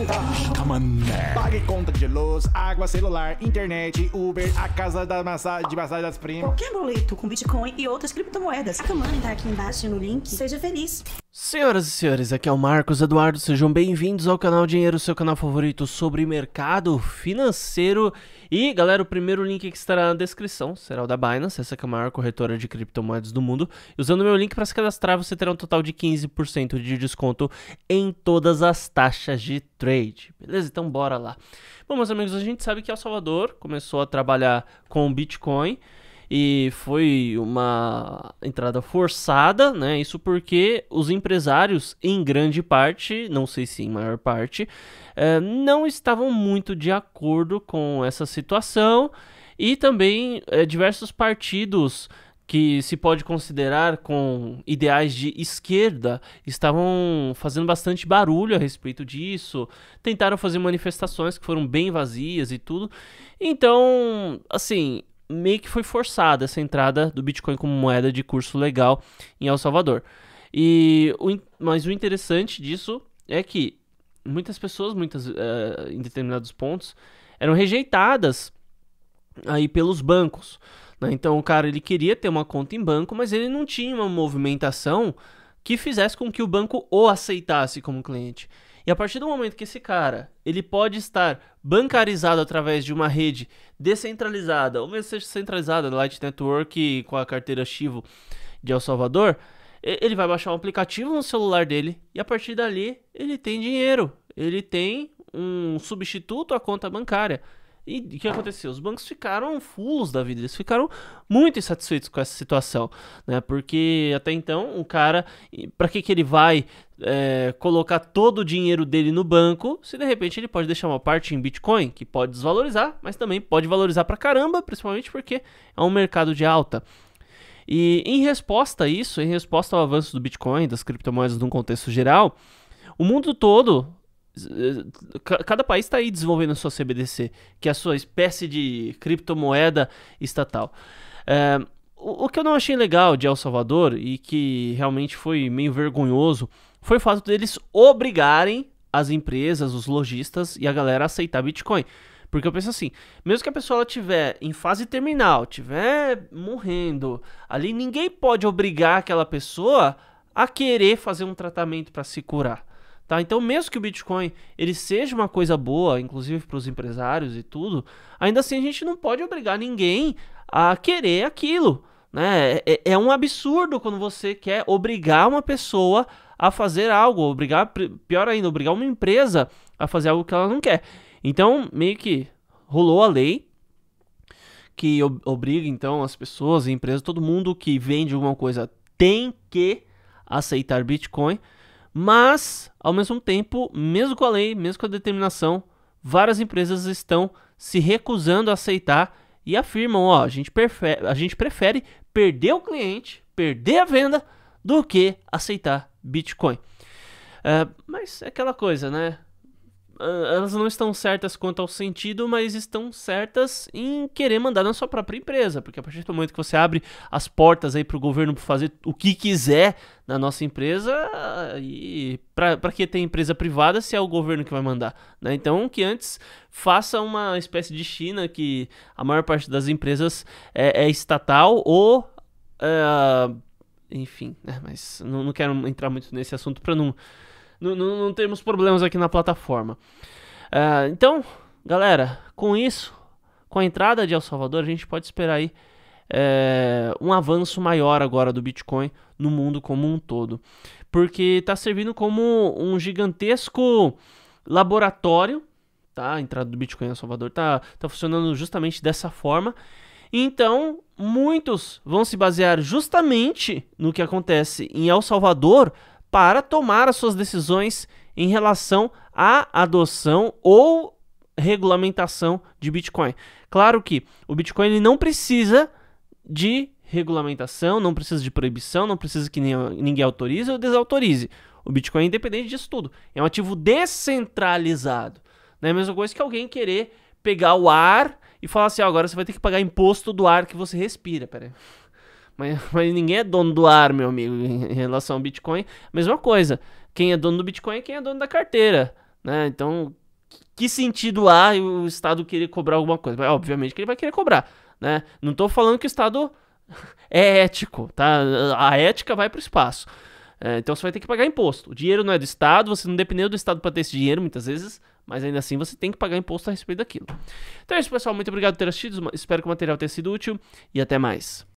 conta. Tá Puta, tá mané. Pague conta de luz, água, celular, internet, Uber, a casa da massa, de massagem das primas. Qualquer boleto com Bitcoin e outras criptomoedas. A Kamani tá aqui embaixo no link. Seja feliz. Senhoras e senhores, aqui é o Marcos Eduardo, sejam bem-vindos ao canal Dinheiro, seu canal favorito sobre mercado financeiro. E galera, o primeiro link que estará na descrição será o da Binance, essa é a maior corretora de criptomoedas do mundo. E usando o meu link para se cadastrar, você terá um total de 15% de desconto em todas as taxas de trade. Beleza? Então bora lá. Bom, meus amigos, a gente sabe que El Salvador começou a trabalhar com Bitcoin e foi uma entrada forçada, né? Isso porque os empresários, em grande parte, não sei se em maior parte, eh, não estavam muito de acordo com essa situação e também eh, diversos partidos que se pode considerar com ideais de esquerda, estavam fazendo bastante barulho a respeito disso, tentaram fazer manifestações que foram bem vazias e tudo. Então, assim, meio que foi forçada essa entrada do Bitcoin como moeda de curso legal em El Salvador. E o, mas o interessante disso é que muitas pessoas, muitas uh, em determinados pontos, eram rejeitadas aí pelos bancos. Né? Então o cara ele queria ter uma conta em banco, mas ele não tinha uma movimentação que fizesse com que o banco o aceitasse como cliente. E a partir do momento que esse cara, ele pode estar bancarizado através de uma rede descentralizada, ou mesmo seja centralizada, Light Network com a carteira Chivo de El Salvador, ele vai baixar um aplicativo no celular dele e a partir dali ele tem dinheiro, ele tem um substituto à conta bancária. E o que aconteceu? Os bancos ficaram fulos da vida, eles ficaram muito insatisfeitos com essa situação, né? Porque até então o cara, para que, que ele vai é, colocar todo o dinheiro dele no banco se de repente ele pode deixar uma parte em Bitcoin, que pode desvalorizar, mas também pode valorizar pra caramba, principalmente porque é um mercado de alta. E em resposta a isso, em resposta ao avanço do Bitcoin, das criptomoedas num contexto geral, o mundo todo eh, cada país está aí desenvolvendo a sua CBDC, que é a sua espécie de criptomoeda estatal. É, o, que eu não achei legal de El Salvador e que realmente foi meio vergonhoso foi o fato deles obrigarem as empresas, os lojistas e a galera a aceitar Bitcoin. Porque eu penso assim, mesmo que a pessoa estiver em fase terminal, estiver morrendo, ali ninguém pode obrigar aquela pessoa a querer fazer um tratamento para se curar. Tá? Então, mesmo que o Bitcoin ele seja uma coisa boa, inclusive para os empresários e tudo, ainda assim a gente não pode obrigar ninguém a querer aquilo. Né? É, é, é um absurdo quando você quer obrigar uma pessoa a fazer algo, obrigar, pior ainda, obrigar uma empresa a fazer algo que ela não quer. Então, meio que rolou a lei que obriga então as pessoas, empresas, todo mundo que vende alguma coisa tem que aceitar Bitcoin. Mas, ao mesmo tempo, mesmo com a lei, mesmo com a determinação, várias empresas estão se recusando a aceitar e afirmam: ó, a gente prefere, a gente prefere perder o cliente, perder a venda, do que aceitar Bitcoin. É, mas é aquela coisa, né? Ah, elas não estão certas quanto ao sentido, mas estão certas em querer mandar na sua própria empresa, porque a partir do momento que você abre as portas aí para o governo fazer o que quiser na nossa empresa, ah, e para que tem empresa privada se é o governo que vai mandar, né? Então que antes faça uma espécie de China que a maior parte das empresas é, é estatal ou é, enfim, né? mas não, não quero entrar muito nesse assunto para não não, não, temos problemas aqui na plataforma. Uh, então, galera, com isso, com a entrada de El Salvador, a gente pode esperar aí é, um avanço maior agora do Bitcoin no mundo como um todo, porque está servindo como um gigantesco laboratório, tá? A entrada do Bitcoin em El Salvador está tá funcionando justamente dessa forma. Então, muitos vão se basear justamente no que acontece em El Salvador para tomar as suas decisões em relação à adoção ou regulamentação de Bitcoin. Claro que o Bitcoin ele não precisa de regulamentação, não precisa de proibição, não precisa que ninguém autorize ou desautorize. O Bitcoin é independente disso tudo. É um ativo descentralizado. Não é a mesma coisa que alguém querer pegar o ar e falar assim: agora você vai ter que pagar imposto do ar que você respira. Pera aí. Mas, mas ninguém é dono do ar, meu amigo, em relação ao Bitcoin. Mesma coisa. Quem é dono do Bitcoin é quem é dono da carteira. Né? Então, que sentido há o Estado querer cobrar alguma coisa? Mas, obviamente que ele vai querer cobrar. Né? Não estou falando que o Estado é ético, tá? A ética vai para o espaço. É, então você vai ter que pagar imposto. O dinheiro não é do Estado, você não dependeu do Estado para ter esse dinheiro muitas vezes, mas ainda assim você tem que pagar imposto a respeito daquilo. Então é isso, pessoal. Muito obrigado por ter assistido. Espero que o material tenha sido útil e até mais.